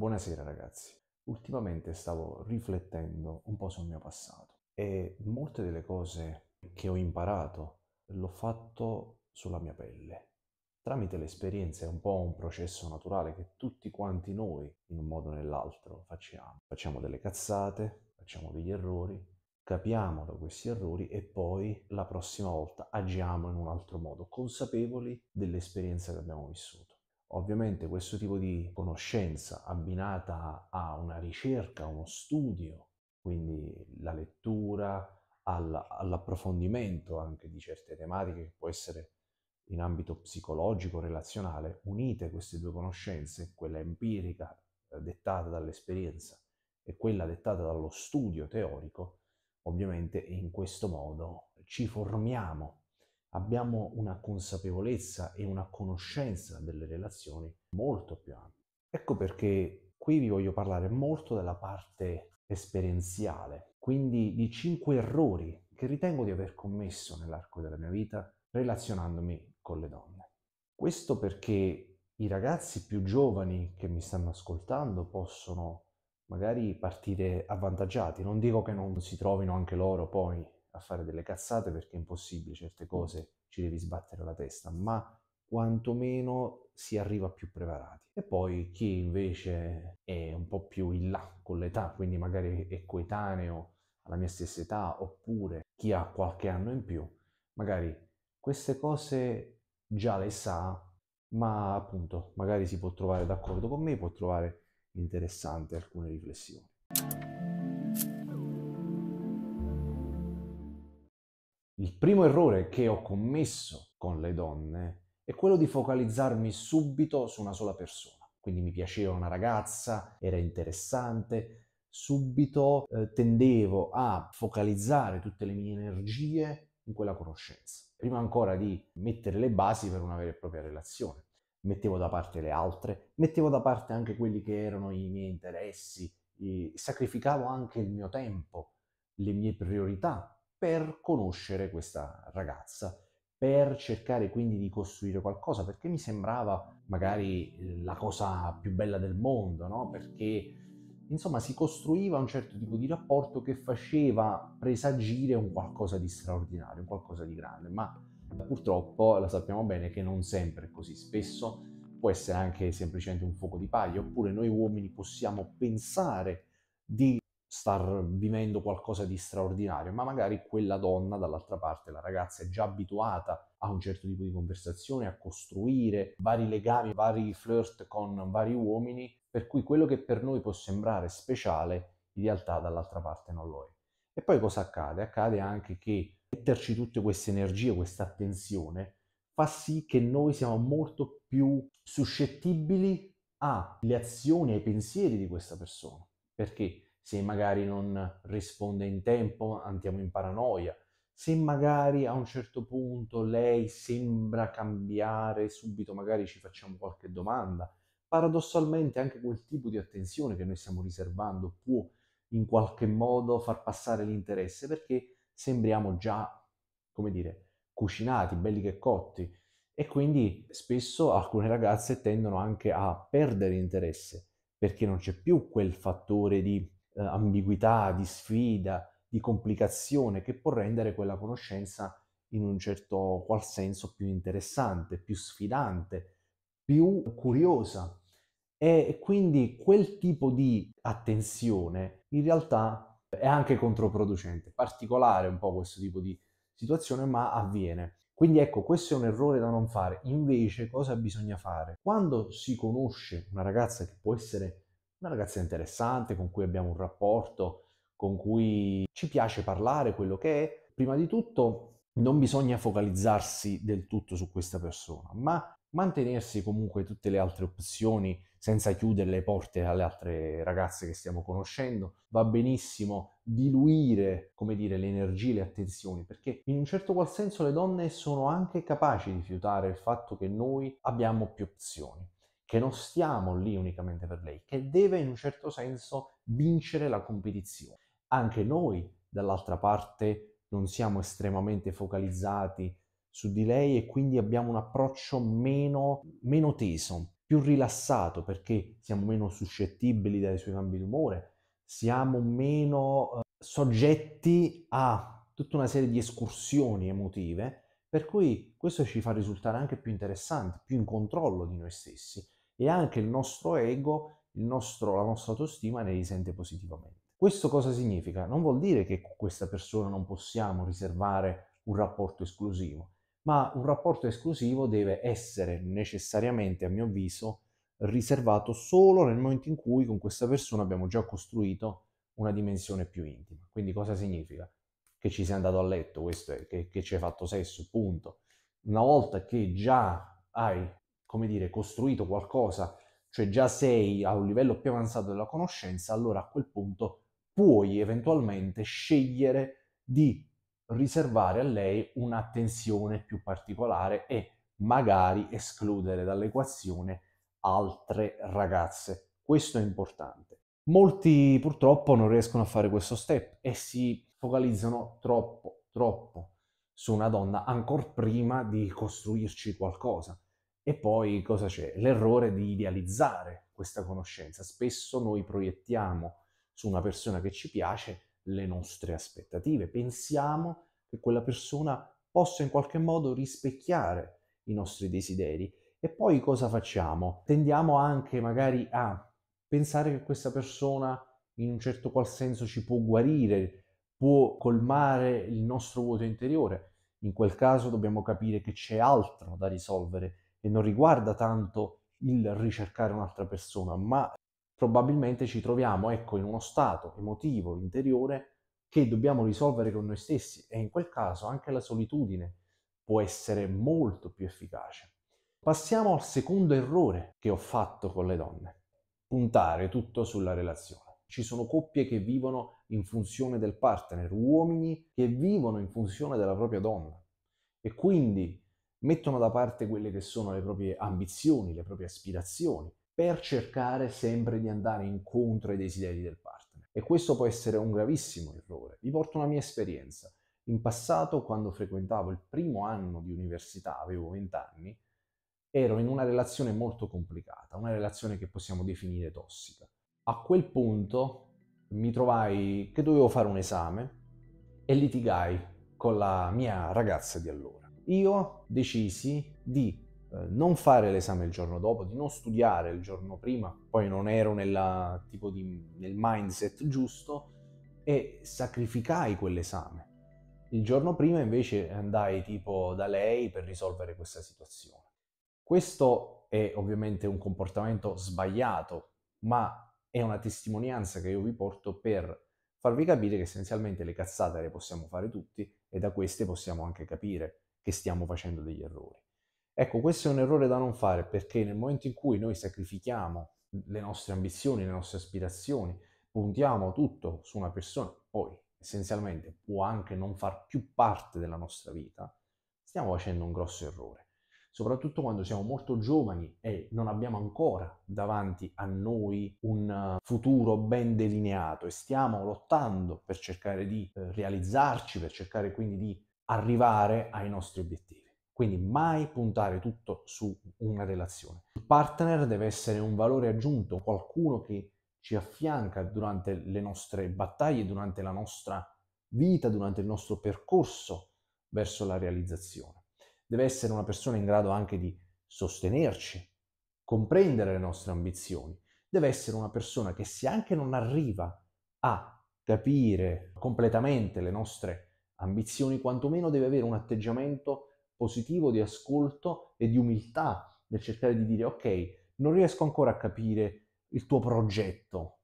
Buonasera ragazzi. Ultimamente stavo riflettendo un po' sul mio passato e molte delle cose che ho imparato l'ho fatto sulla mia pelle. Tramite l'esperienza è un po' un processo naturale che tutti quanti noi, in un modo o nell'altro, facciamo. Facciamo delle cazzate, facciamo degli errori, capiamo da questi errori e poi la prossima volta agiamo in un altro modo, consapevoli dell'esperienza che abbiamo vissuto. Ovviamente questo tipo di conoscenza abbinata a una ricerca, uno studio, quindi la lettura, all'approfondimento anche di certe tematiche che può essere in ambito psicologico, relazionale, unite queste due conoscenze, quella empirica eh, dettata dall'esperienza e quella dettata dallo studio teorico, ovviamente in questo modo ci formiamo abbiamo una consapevolezza e una conoscenza delle relazioni molto più ampia. Ecco perché qui vi voglio parlare molto della parte esperienziale, quindi di cinque errori che ritengo di aver commesso nell'arco della mia vita relazionandomi con le donne. Questo perché i ragazzi più giovani che mi stanno ascoltando possono magari partire avvantaggiati, non dico che non si trovino anche loro poi a fare delle cazzate perché è impossibile, certe mm. cose ci devi sbattere la testa, ma quantomeno si arriva più preparati. E poi chi invece è un po' più in là con l'età, quindi magari è coetaneo alla mia stessa età, oppure chi ha qualche anno in più, magari queste cose già le sa, ma appunto magari si può trovare d'accordo con me, può trovare interessante alcune riflessioni. Il primo errore che ho commesso con le donne è quello di focalizzarmi subito su una sola persona. Quindi mi piaceva una ragazza, era interessante, subito eh, tendevo a focalizzare tutte le mie energie in quella conoscenza, prima ancora di mettere le basi per una vera e propria relazione. Mettevo da parte le altre, mettevo da parte anche quelli che erano i miei interessi, sacrificavo anche il mio tempo, le mie priorità per conoscere questa ragazza, per cercare quindi di costruire qualcosa, perché mi sembrava magari eh, la cosa più bella del mondo, no? Perché insomma si costruiva un certo tipo di rapporto che faceva presagire un qualcosa di straordinario, un qualcosa di grande, ma purtroppo la sappiamo bene che non sempre è così, spesso può essere anche semplicemente un fuoco di paglia, oppure noi uomini possiamo pensare di star vivendo qualcosa di straordinario, ma magari quella donna dall'altra parte, la ragazza è già abituata a un certo tipo di conversazione, a costruire vari legami, vari flirt con vari uomini, per cui quello che per noi può sembrare speciale, in realtà dall'altra parte non lo è. E poi cosa accade? Accade anche che metterci tutte queste energie, questa attenzione, fa sì che noi siamo molto più suscettibili alle azioni, ai pensieri di questa persona. Perché? se magari non risponde in tempo andiamo in paranoia, se magari a un certo punto lei sembra cambiare subito, magari ci facciamo qualche domanda. Paradossalmente anche quel tipo di attenzione che noi stiamo riservando può in qualche modo far passare l'interesse perché sembriamo già, come dire, cucinati, belli che cotti e quindi spesso alcune ragazze tendono anche a perdere interesse perché non c'è più quel fattore di eh, ambiguità, di sfida, di complicazione che può rendere quella conoscenza in un certo qual senso più interessante, più sfidante, più curiosa. E quindi quel tipo di attenzione in realtà è anche controproducente, particolare un po' questo tipo di situazione, ma avviene. Quindi ecco, questo è un errore da non fare. Invece cosa bisogna fare? Quando si conosce una ragazza che può essere una ragazza interessante con cui abbiamo un rapporto, con cui ci piace parlare quello che è. Prima di tutto non bisogna focalizzarsi del tutto su questa persona, ma mantenersi comunque tutte le altre opzioni senza chiudere le porte alle altre ragazze che stiamo conoscendo, va benissimo diluire, come dire, le energie, le attenzioni, perché in un certo qual senso le donne sono anche capaci di fiutare il fatto che noi abbiamo più opzioni che non stiamo lì unicamente per lei, che deve in un certo senso vincere la competizione. Anche noi, dall'altra parte, non siamo estremamente focalizzati su di lei e quindi abbiamo un approccio meno, meno teso, più rilassato perché siamo meno suscettibili dai suoi cambi d'umore, siamo meno eh, soggetti a tutta una serie di escursioni emotive, per cui questo ci fa risultare anche più interessanti, più in controllo di noi stessi e anche il nostro ego, il nostro, la nostra autostima ne risente positivamente. Questo cosa significa? Non vuol dire che con questa persona non possiamo riservare un rapporto esclusivo, ma un rapporto esclusivo deve essere necessariamente, a mio avviso, riservato solo nel momento in cui con questa persona abbiamo già costruito una dimensione più intima. Quindi cosa significa? Che ci sei andato a letto, questo è, che, che ci hai fatto sesso, punto. Una volta che già hai come dire, costruito qualcosa, cioè già sei a un livello più avanzato della conoscenza, allora a quel punto puoi eventualmente scegliere di riservare a lei un'attenzione più particolare e magari escludere dall'equazione altre ragazze. Questo è importante. Molti purtroppo non riescono a fare questo step e si focalizzano troppo, troppo su una donna ancora prima di costruirci qualcosa. E poi cosa c'è? L'errore di idealizzare questa conoscenza. Spesso noi proiettiamo su una persona che ci piace le nostre aspettative, pensiamo che quella persona possa in qualche modo rispecchiare i nostri desideri. E poi cosa facciamo? Tendiamo anche magari a pensare che questa persona in un certo qual senso ci può guarire, può colmare il nostro vuoto interiore. In quel caso dobbiamo capire che c'è altro da risolvere e non riguarda tanto il ricercare un'altra persona, ma probabilmente ci troviamo ecco, in uno stato emotivo interiore che dobbiamo risolvere con noi stessi e in quel caso anche la solitudine può essere molto più efficace. Passiamo al secondo errore che ho fatto con le donne, puntare tutto sulla relazione. Ci sono coppie che vivono in funzione del partner, uomini che vivono in funzione della propria donna e quindi mettono da parte quelle che sono le proprie ambizioni, le proprie aspirazioni, per cercare sempre di andare incontro ai desideri del partner. E questo può essere un gravissimo errore. Vi porto una mia esperienza. In passato, quando frequentavo il primo anno di università, avevo 20 anni, ero in una relazione molto complicata, una relazione che possiamo definire tossica. A quel punto mi trovai che dovevo fare un esame e litigai con la mia ragazza di allora io decisi di eh, non fare l'esame il giorno dopo, di non studiare il giorno prima, poi non ero nella, di, nel mindset giusto e sacrificai quell'esame. Il giorno prima invece andai tipo da lei per risolvere questa situazione. Questo è ovviamente un comportamento sbagliato, ma è una testimonianza che io vi porto per farvi capire che essenzialmente le cazzate le possiamo fare tutti e da queste possiamo anche capire che stiamo facendo degli errori. Ecco, questo è un errore da non fare perché nel momento in cui noi sacrifichiamo le nostre ambizioni, le nostre aspirazioni, puntiamo tutto su una persona, poi essenzialmente può anche non far più parte della nostra vita, stiamo facendo un grosso errore. Soprattutto quando siamo molto giovani e non abbiamo ancora davanti a noi un futuro ben delineato e stiamo lottando per cercare di eh, realizzarci, per cercare quindi di arrivare ai nostri obiettivi. Quindi mai puntare tutto su una relazione. Il partner deve essere un valore aggiunto, qualcuno che ci affianca durante le nostre battaglie, durante la nostra vita, durante il nostro percorso verso la realizzazione. Deve essere una persona in grado anche di sostenerci, comprendere le nostre ambizioni. Deve essere una persona che se anche non arriva a capire completamente le nostre ambizioni, ambizioni, quantomeno deve avere un atteggiamento positivo di ascolto e di umiltà nel cercare di dire ok, non riesco ancora a capire il tuo progetto,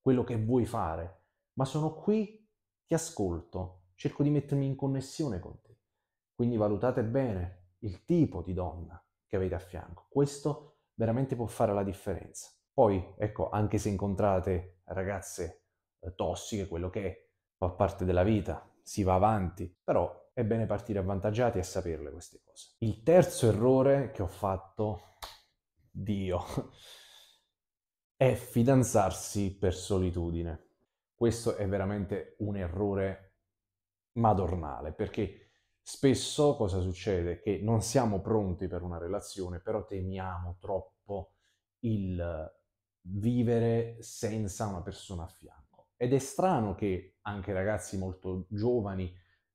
quello che vuoi fare, ma sono qui, ti ascolto, cerco di mettermi in connessione con te. Quindi valutate bene il tipo di donna che avete a fianco. Questo veramente può fare la differenza. Poi, ecco, anche se incontrate ragazze eh, tossiche, quello che è, fa parte della vita, si va avanti, però è bene partire avvantaggiati e saperle queste cose. Il terzo errore che ho fatto, Dio, è fidanzarsi per solitudine. Questo è veramente un errore madornale, perché Spesso cosa succede? Che non siamo pronti per una relazione, però temiamo troppo il vivere senza una persona a fianco. Ed è strano che anche ragazzi molto giovani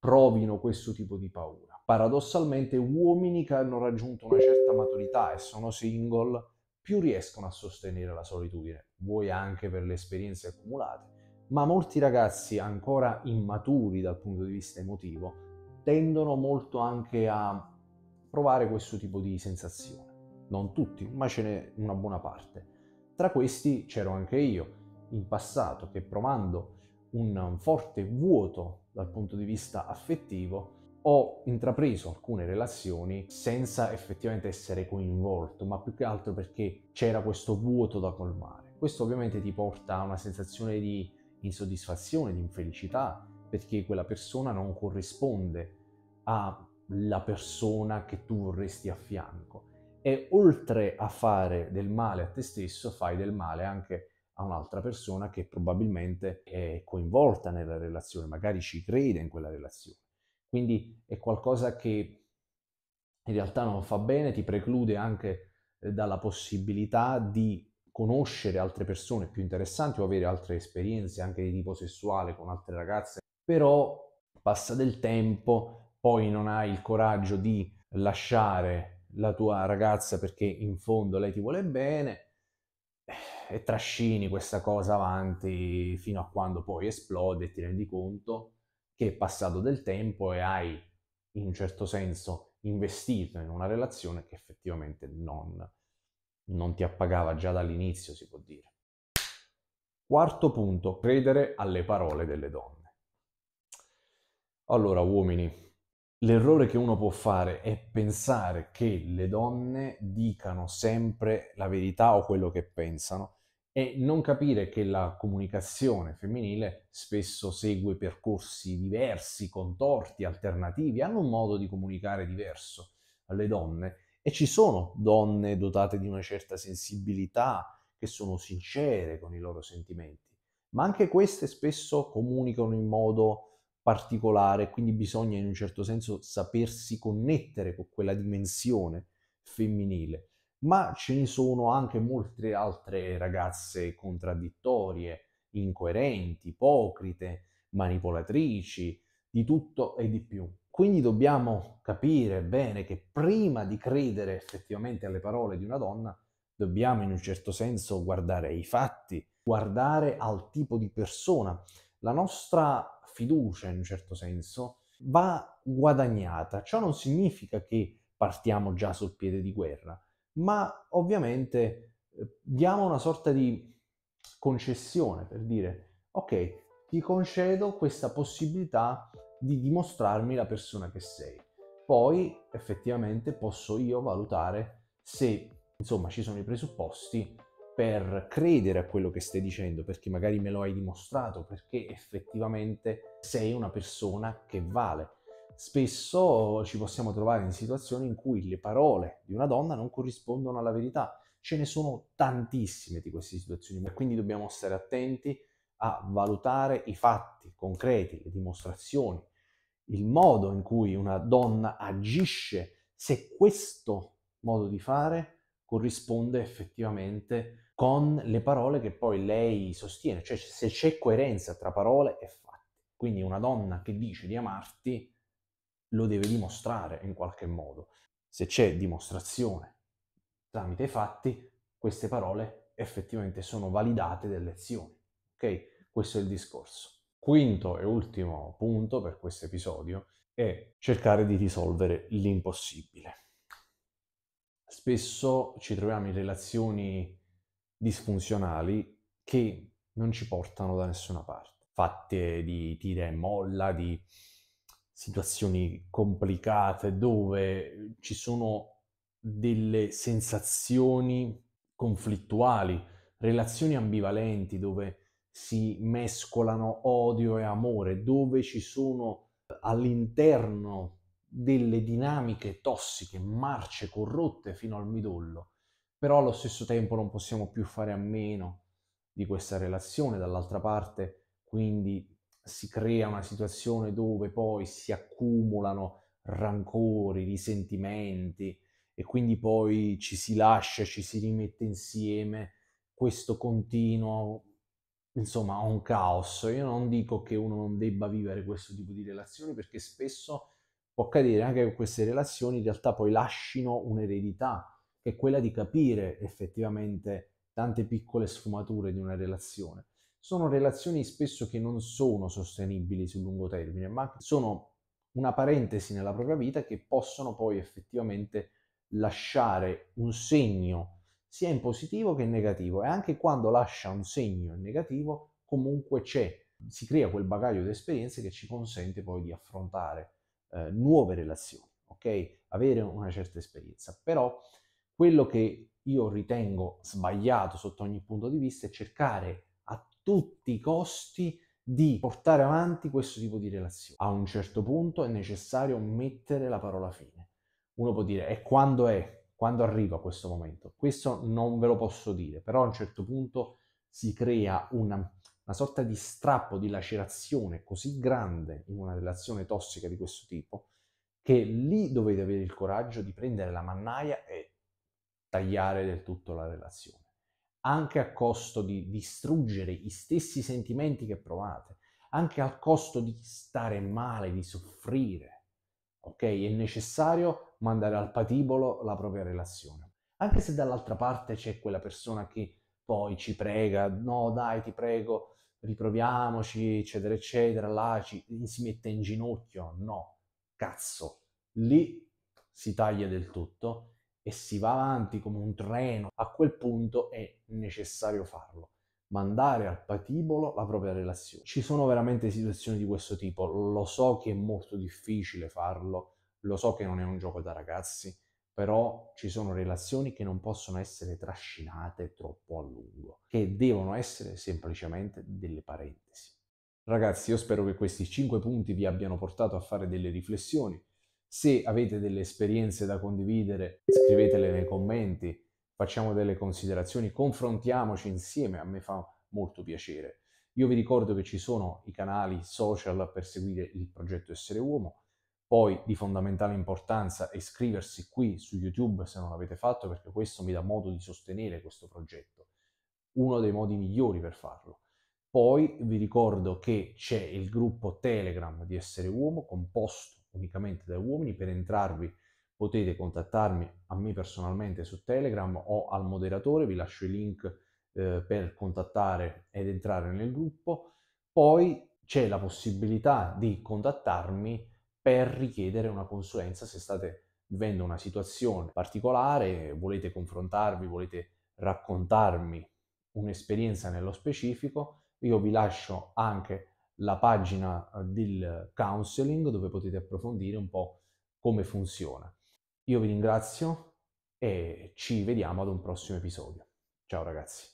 provino questo tipo di paura. Paradossalmente uomini che hanno raggiunto una certa maturità e sono single più riescono a sostenere la solitudine, vuoi anche per le esperienze accumulate, ma molti ragazzi ancora immaturi dal punto di vista emotivo tendono molto anche a provare questo tipo di sensazione. Non tutti, ma ce n'è una buona parte. Tra questi c'ero anche io in passato che provando un forte vuoto dal punto di vista affettivo ho intrapreso alcune relazioni senza effettivamente essere coinvolto, ma più che altro perché c'era questo vuoto da colmare. Questo ovviamente ti porta a una sensazione di insoddisfazione, di infelicità, perché quella persona non corrisponde alla persona che tu vorresti a fianco. E oltre a fare del male a te stesso, fai del male anche a a un'altra persona che probabilmente è coinvolta nella relazione, magari ci crede in quella relazione. Quindi è qualcosa che in realtà non fa bene, ti preclude anche eh, dalla possibilità di conoscere altre persone più interessanti o avere altre esperienze anche di tipo sessuale con altre ragazze, però passa del tempo, poi non hai il coraggio di lasciare la tua ragazza perché in fondo lei ti vuole bene, e trascini questa cosa avanti fino a quando poi esplode e ti rendi conto che è passato del tempo e hai in un certo senso investito in una relazione che effettivamente non, non ti appagava già dall'inizio, si può dire. Quarto punto, credere alle parole delle donne. Allora, uomini, L'errore che uno può fare è pensare che le donne dicano sempre la verità o quello che pensano e non capire che la comunicazione femminile spesso segue percorsi diversi, contorti, alternativi, hanno un modo di comunicare diverso alle donne e ci sono donne dotate di una certa sensibilità, che sono sincere con i loro sentimenti, ma anche queste spesso comunicano in modo particolare, quindi bisogna in un certo senso sapersi connettere con quella dimensione femminile. Ma ce ne sono anche molte altre ragazze contraddittorie, incoerenti, ipocrite, manipolatrici, di tutto e di più. Quindi dobbiamo capire bene che prima di credere effettivamente alle parole di una donna, dobbiamo in un certo senso guardare ai fatti, guardare al tipo di persona. La nostra fiducia in un certo senso, va guadagnata. Ciò non significa che partiamo già sul piede di guerra, ma ovviamente eh, diamo una sorta di concessione per dire ok, ti concedo questa possibilità di dimostrarmi la persona che sei. Poi effettivamente posso io valutare se insomma ci sono i presupposti per credere a quello che stai dicendo, perché magari me lo hai dimostrato, perché effettivamente sei una persona che vale. Spesso ci possiamo trovare in situazioni in cui le parole di una donna non corrispondono alla verità. Ce ne sono tantissime di queste situazioni, quindi dobbiamo stare attenti a valutare i fatti concreti, le dimostrazioni, il modo in cui una donna agisce, se questo modo di fare corrisponde effettivamente con le parole che poi lei sostiene, cioè se c'è coerenza tra parole e fatti. Quindi una donna che dice di amarti lo deve dimostrare in qualche modo. Se c'è dimostrazione tramite i fatti, queste parole effettivamente sono validate delle azioni. Ok? Questo è il discorso. Quinto e ultimo punto per questo episodio è cercare di risolvere l'impossibile spesso ci troviamo in relazioni disfunzionali che non ci portano da nessuna parte, fatte di tira e molla, di situazioni complicate dove ci sono delle sensazioni conflittuali, relazioni ambivalenti dove si mescolano odio e amore, dove ci sono all'interno delle dinamiche tossiche, marce, corrotte fino al midollo, però allo stesso tempo non possiamo più fare a meno di questa relazione, dall'altra parte quindi si crea una situazione dove poi si accumulano rancori, risentimenti e quindi poi ci si lascia, ci si rimette insieme, questo continuo, insomma, un caos. Io non dico che uno non debba vivere questo tipo di relazioni perché spesso può accadere anche che queste relazioni in realtà poi lasciano un'eredità, che è quella di capire effettivamente tante piccole sfumature di una relazione. Sono relazioni spesso che non sono sostenibili sul lungo termine, ma sono una parentesi nella propria vita che possono poi effettivamente lasciare un segno sia in positivo che in negativo e anche quando lascia un segno in negativo comunque c'è, si crea quel bagaglio di esperienze che ci consente poi di affrontare eh, nuove relazioni, ok? Avere una certa esperienza. Però quello che io ritengo sbagliato sotto ogni punto di vista è cercare a tutti i costi di portare avanti questo tipo di relazione. A un certo punto è necessario mettere la parola fine. Uno può dire e quando è? Quando arriva questo momento? Questo non ve lo posso dire, però a un certo punto si crea una una sorta di strappo, di lacerazione così grande in una relazione tossica di questo tipo, che lì dovete avere il coraggio di prendere la mannaia e tagliare del tutto la relazione, anche a costo di distruggere i stessi sentimenti che provate, anche al costo di stare male, di soffrire. Ok? È necessario mandare al patibolo la propria relazione. Anche se dall'altra parte c'è quella persona che poi ci prega, no dai ti prego, riproviamoci, eccetera, eccetera, là ci, si mette in ginocchio, no, cazzo, lì si taglia del tutto e si va avanti come un treno, a quel punto è necessario farlo, mandare al patibolo la propria relazione. Ci sono veramente situazioni di questo tipo, lo so che è molto difficile farlo, lo so che non è un gioco da ragazzi, però ci sono relazioni che non possono essere trascinate troppo a lungo, che devono essere semplicemente delle parentesi. Ragazzi, io spero che questi 5 punti vi abbiano portato a fare delle riflessioni. Se avete delle esperienze da condividere, scrivetele nei commenti, facciamo delle considerazioni, confrontiamoci insieme, a me fa molto piacere. Io vi ricordo che ci sono i canali social per seguire il progetto Essere Uomo, poi di fondamentale importanza è iscriversi qui su YouTube se non l'avete fatto perché questo mi dà modo di sostenere questo progetto, uno dei modi migliori per farlo. Poi vi ricordo che c'è il gruppo Telegram di Essere Uomo composto unicamente da uomini, per entrarvi potete contattarmi a me personalmente su Telegram o al moderatore, vi lascio i link eh, per contattare ed entrare nel gruppo. Poi c'è la possibilità di contattarmi per richiedere una consulenza se state vivendo una situazione particolare, volete confrontarvi, volete raccontarmi un'esperienza nello specifico, io vi lascio anche la pagina eh, del counseling dove potete approfondire un po' come funziona. Io vi ringrazio e ci vediamo ad un prossimo episodio. Ciao ragazzi.